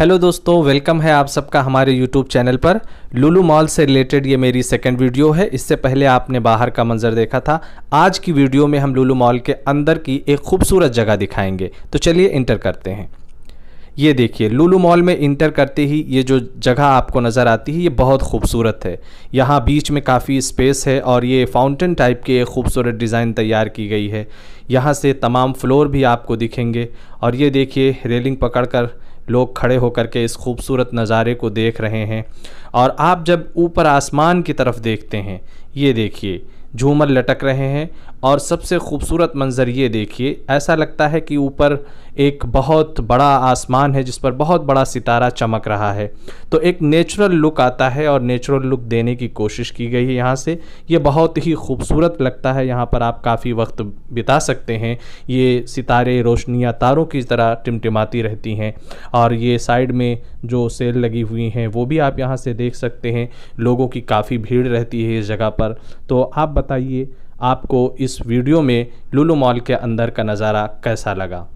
hello दोस्तों welcome है आप सबका हमारे यूट्यूब चैनल पर लुलू मॉल से रिलेटेड ये मेरी सेकंड वीडियो है इससे पहले आपने बाहर का मंजर देखा था आज की वीडियो में हम लुलू मॉल के अंदर की एक खूबसूरत जगह दिखाएंगे तो चलिए इंटर करते हैं ये देखिए लुलू मॉल में इंटर करते ही ये जो जगह आपको नज़र आती है ये बहुत खूबसूरत है यहाँ बीच में काफ़ी स्पेस है और ये फाउंटेन टाइप के खूबसूरत डिज़ाइन तैयार की गई है यहाँ से तमाम फ्लोर भी आपको दिखेंगे और ये देखिए रेलिंग पकड़कर लोग खड़े होकर के इस खूबसूरत नज़ारे को देख रहे हैं और आप जब ऊपर आसमान की तरफ देखते हैं ये देखिए झूमर लटक रहे हैं और सबसे खूबसूरत मंज़र ये देखिए ऐसा लगता है कि ऊपर एक बहुत बड़ा आसमान है जिस पर बहुत बड़ा सितारा चमक रहा है तो एक नेचुरल लुक आता है और नेचुरल लुक देने की कोशिश की गई है यहाँ से ये बहुत ही खूबसूरत लगता है यहाँ पर आप काफ़ी वक्त बिता सकते हैं ये सितारे रोशनियाँ तारों की तरह टिमटिमाती रहती हैं और ये साइड में जो सेल लगी हुई हैं वो भी आप यहाँ से देख सकते हैं लोगों की काफ़ी भीड़ रहती है इस जगह पर तो आप बताइए आपको इस वीडियो में लुलू मॉल के अंदर का नज़ारा कैसा लगा